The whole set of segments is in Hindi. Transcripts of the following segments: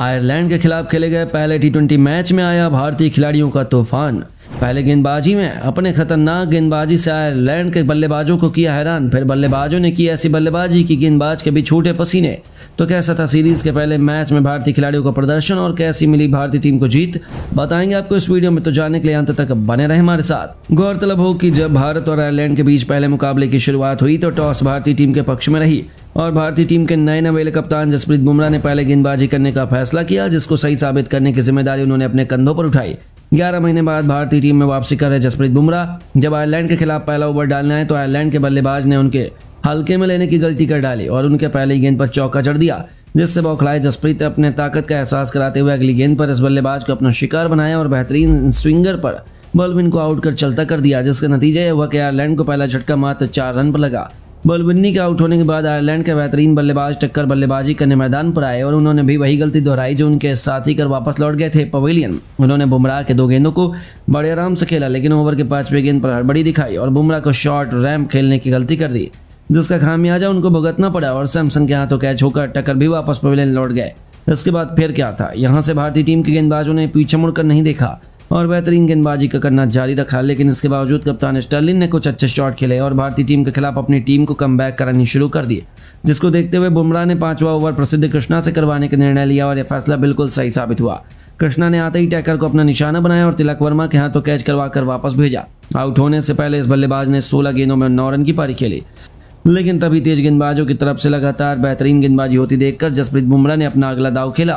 आयरलैंड के खिलाफ खेले गए पहले टी मैच में आया भारतीय खिलाड़ियों का तूफान पहले गेंदबाजी में अपने खतरनाक गेंदबाजी से आयरलैंड के बल्लेबाजों को किया हैरान फिर बल्लेबाजों ने की ऐसी बल्लेबाजी की गेंदबाज के भी छूटे पसीने तो कैसा था सीरीज के पहले मैच में भारतीय खिलाड़ियों का प्रदर्शन और कैसी मिली भारतीय टीम को जीत बताएंगे आपको इस वीडियो में तो जाने के लिए अंत तक बने रहे हमारे साथ गौरतलब हो कि जब भारत और आयरलैंड के बीच पहले मुकाबले की शुरुआत हुई तो टॉस भारतीय टीम के पक्ष में रही और भारतीय टीम के नए नवेले कप्तान जसप्रीत बुमराह ने पहले गेंदबाजी करने का फैसला किया जिसको सही साबित करने की जिम्मेदारी उन्होंने अपने कंधों पर उठाई 11 महीने बाद भारतीय टीम में वापसी कर रहे जसप्रीत बुमराह जब आयरलैंड के खिलाफ पहला ओवर डालने आए तो आयरलैंड के बल्लेबाज ने उनके हल्के में लेने की गलती कर डाली और उनके पहले गेंद पर चौका चढ़ दिया जिससे बौखलाए जसप्रीत अपने ताकत का एहसास कराते हुए अगली गेंद पर इस बल्लेबाज को अपना शिकार बनाया और बेहतरीन स्विंगर पर बलविन को आउट कर चलता कर दिया जिसका नतीजा यह हुआ कि आयरलैंड को पहला झटका मात्र चार रन पर लगा बोलबन्नी के आउट होने के बाद आयरलैंड के बेहतरीन बल्लेबाज टक्कर बल्लेबाजी करने मैदान पर आए और उन्होंने भी वही गलती दोहराई जो उनके साथी कर वापस लौट गए थे पवेलियन उन्होंने बुमराह के दो गेंदों को बड़े आराम से खेला लेकिन ओवर के पांचवें गेंद पर हड़बड़ी दिखाई और बुमराह को शॉर्ट रैम्प खेलने की गलती कर दी जिसका खामियाजा उनको भुगतना पड़ा और सैमसन के हाथों कैच होकर टक्कर भी वापस पवेलियन लौट गए इसके बाद फिर क्या था यहाँ से भारतीय टीम के गेंदबाजों ने पीछे मुड़कर नहीं देखा और बेहतरीन गेंदबाजी का करना जारी रखा लेकिन इसके बावजूद कप्तान स्टर्लिन ने कुछ अच्छे शॉट खेले और भारतीय टीम के खिलाफ अपनी टीम को कम करानी शुरू कर दिए जिसको देखते हुए बुमराह ने पांचवा ओवर प्रसिद्ध कृष्णा से करवाने का निर्णय लिया और यह फैसला बिल्कुल सही साबित हुआ कृष्णा ने आते ही टैकर को अपना निशाना बनाया और तिलक वर्मा के हाथों तो कैच करवा कर वापस भेजा आउट होने से पहले इस बल्लेबाज ने 16 गेंदों में नौ रन की पारी खेली लेकिन तभी तेज गेंदबाजों की तरफ से लगातार बेहतरीन गेंदबाजी होती देखकर जसप्रीत बुमराह ने अपना अगला दाव खेला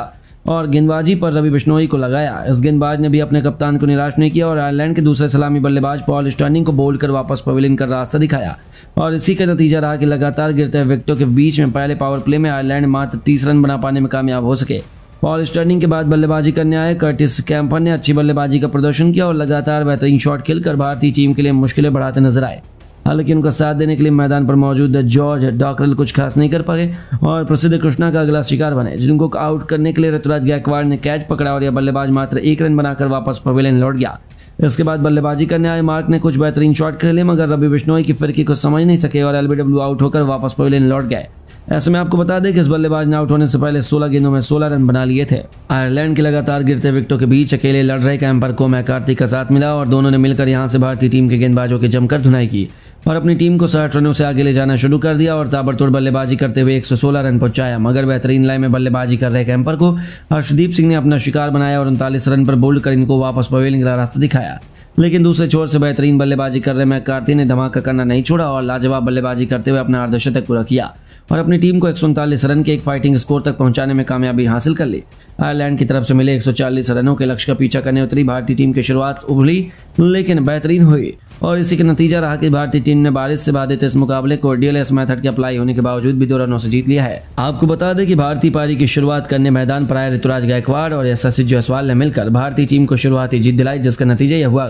और गेंदबाजी पर रवि बिश्नोई को लगाया इस गेंदबाज ने भी अपने कप्तान को निराश नहीं किया और आयरलैंड के दूसरे सलामी बल्लेबाज पॉल स्टर्निंग को बोल्ड कर वापस पवेलियन का रास्ता दिखाया और इसी का नतीजा रहा कि लगातार गिरते हुए विकेटों के बीच में पहले पावर प्ले में आयरलैंड मात्र तीस रन बना पाने में कामयाब हो सके पॉल स्टर्निंग के बाद बल्लेबाजी करने आए कर्टिस कैंपर ने अच्छी बल्लेबाजी का प्रदर्शन किया और लगातार बेहतरीन शॉट खेलकर भारतीय टीम के लिए मुश्किलें बढ़ाते नजर आए हालांकि उनका साथ देने के लिए मैदान पर मौजूद जॉर्ज डॉकरल कुछ खास नहीं कर पाए और प्रसिद्ध कृष्णा का अगला शिकार बने जिनको आउट करने के लिए ऋतुराज गायकवाड़ ने कैच पकड़ा और यह बल्लेबाज मात्र एक रन बनाकर वापस पवेलियन लौट गया इसके बाद बल्लेबाजी करने आए मार्क ने कुछ बेहतरीन शॉट खेले मगर रवि बिश्नोई की फिरकी को समझ नहीं सके और एलबीडब्ल्यू आउट होकर वापस पवेलियन लौट गए ऐसे में आपको बता दें कि इस बल्लेबाज ने आउट होने से पहले 16 गेंदों में 16 रन बना लिए थे आयरलैंड के लगातार गिरते विकटों के बीच अकेले लड़ रहे कैंपर को मैकार्थी का साथ मिला और दोनों ने मिलकर यहां से भारतीय टीम के गेंदबाजों की जमकर धुनाई की और अपनी टीम को साठ रनों से आगे ले जाना शुरू कर दिया और ताबड़तोड़ बल्लेबाजी करते हुए 116 रन पहुंचाया मगर बेहतरीन लाइन में बल्लेबाजी कर रहे कैंपर को हर्षदीप सिंह ने अपना शिकार बनाया और उनतालीस रन पर बोल्ड कर इनको वापस पवेलिंग का रास्ता दिखाया लेकिन दूसरे छोर से बेहतरीन बल्लेबाजी कर रहे कार्ती ने धमाका करना नहीं छोड़ा और लाजवाब बल्लेबाजी करते हुए अपना अर्धशतक पूरा किया और अपनी टीम को एक रन के एक फाइटिंग स्कोर तक पहुंचाने में कामयाबी हासिल कर ली आयरलैंड की तरफ से मिले 140 रनों के लक्ष्य का पीछा करने उतरी भारतीय टीम की शुरुआत उभरी लेकिन बेहतरीन हुई और इसी का नतीजा रहा कि भारतीय टीम ने बारिश से बाधित इस मुकाबले को डीएलएस मेथड के अप्लाई होने के बावजूद भी दो रनों से जीत लिया है आपको बता दें कि भारतीय पारी की शुरुआत करने मैदान पर आए ऋतुराज गायकवाड़ और यशस्वी जायसवाल ने मिलकर भारतीय टीम को शुरुआती जीत दिलाई जिसका नतीजा यह हुआ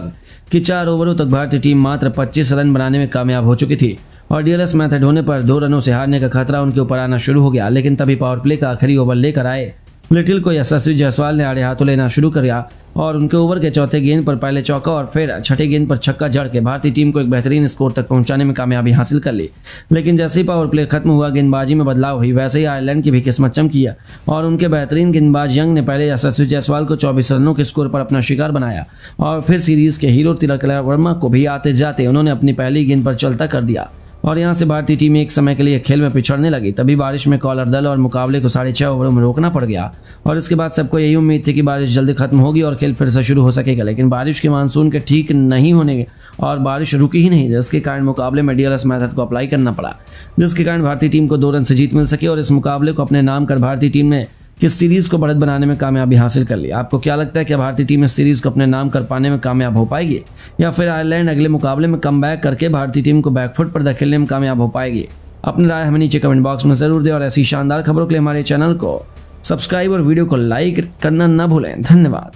कि चार ओवरों तक भारतीय टीम मात्र पच्चीस रन बनाने में कामयाब हो चुकी थी और डीएलएस मैथड होने पर दो रनों से हारने का खतरा उनके ऊपर आना शुरू हो गया लेकिन तभी पावर प्ले का आखिरी ओवर लेकर आए लिटिल को यशस्वी जायसवाल ने आड़े हाथों लेना शुरू किया और उनके ओवर के चौथे गेंद पर पहले चौका और फिर छठे गेंद पर छक्का जड़ के भारतीय टीम को एक बेहतरीन स्कोर तक पहुंचाने में कामयाबी हासिल कर ली लेकिन जैसे ही पावर प्ले खत्म हुआ गेंदबाजी में बदलाव हुई वैसे ही आयरलैंड की भी किस्मत चमकी और उनके बेहतरीन गेंदबाज यंग ने पहले यशस्वी जायसवाल को चौबीस रनों के स्कोर पर अपना शिकार बनाया और फिर सीरीज के हीरो तिलक वर्मा को भी आते जाते उन्होंने अपनी पहली गेंद पर चलता कर दिया और यहां से भारतीय टीम एक समय के लिए खेल में पिछड़ने लगी तभी बारिश में कॉलर दल और मुकाबले को साढ़े छः ओवरों में रोकना पड़ गया और इसके बाद सबको यही उम्मीद थी कि बारिश जल्दी खत्म होगी और खेल फिर से शुरू हो सकेगा लेकिन बारिश के मानसून के ठीक नहीं होने और बारिश रुकी ही नहीं जिसके कारण मुकाबले में डीएलएस मैथड को अप्लाई करना पड़ा जिसके कारण भारतीय टीम को दो रन से जीत मिल सके और इस मुकाबले को अपने नाम कर भारतीय टीम ने कि सीरीज़ को बढ़त बनाने में कामयाबी हासिल कर ली आपको क्या लगता है कि भारतीय टीम इस सीरीज़ को अपने नाम कर पाने में कामयाब हो पाएगी या फिर आयरलैंड अगले मुकाबले में कम करके भारतीय टीम को बैकफुट पर धकेलने में कामयाब हो पाएगी अपनी राय हमें नीचे कमेंट बॉक्स में ज़रूर दें और ऐसी शानदार खबरों के लिए हमारे चैनल को सब्सक्राइब और वीडियो को लाइक करना न भूलें धन्यवाद